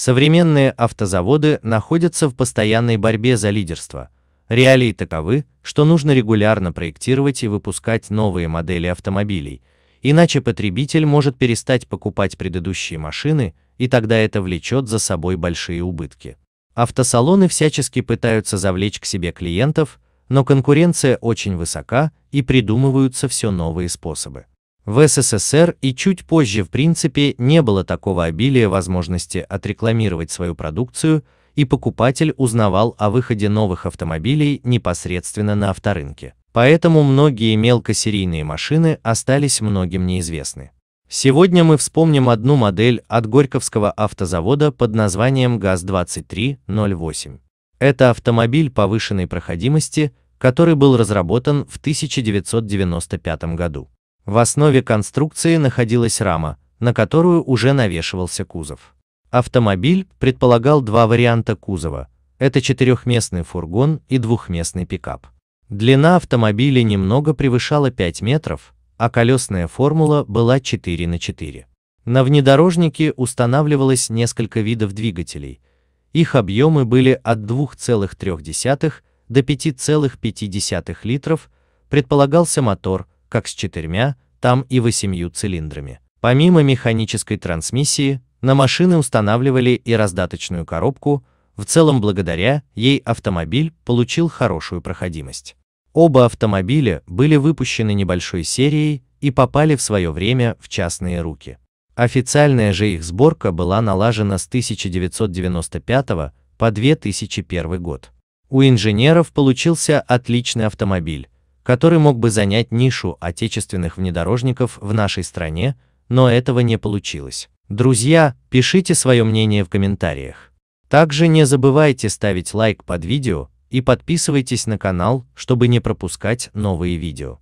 Современные автозаводы находятся в постоянной борьбе за лидерство. Реалии таковы, что нужно регулярно проектировать и выпускать новые модели автомобилей, иначе потребитель может перестать покупать предыдущие машины, и тогда это влечет за собой большие убытки. Автосалоны всячески пытаются завлечь к себе клиентов, но конкуренция очень высока и придумываются все новые способы. В СССР и чуть позже в принципе не было такого обилия возможности отрекламировать свою продукцию, и покупатель узнавал о выходе новых автомобилей непосредственно на авторынке. Поэтому многие мелкосерийные машины остались многим неизвестны. Сегодня мы вспомним одну модель от Горьковского автозавода под названием ГАЗ-2308. Это автомобиль повышенной проходимости, который был разработан в 1995 году. В основе конструкции находилась рама, на которую уже навешивался кузов. Автомобиль предполагал два варианта кузова. Это четырехместный фургон и двухместный пикап. Длина автомобиля немного превышала 5 метров, а колесная формула была 4 на 4. На внедорожнике устанавливалось несколько видов двигателей. Их объемы были от 2,3 до 5,5 литров, предполагался мотор, как с четырьмя, там и восемью цилиндрами. Помимо механической трансмиссии, на машины устанавливали и раздаточную коробку, в целом благодаря ей автомобиль получил хорошую проходимость. Оба автомобиля были выпущены небольшой серией и попали в свое время в частные руки. Официальная же их сборка была налажена с 1995 по 2001 год. У инженеров получился отличный автомобиль, который мог бы занять нишу отечественных внедорожников в нашей стране, но этого не получилось. Друзья, пишите свое мнение в комментариях. Также не забывайте ставить лайк под видео и подписывайтесь на канал, чтобы не пропускать новые видео.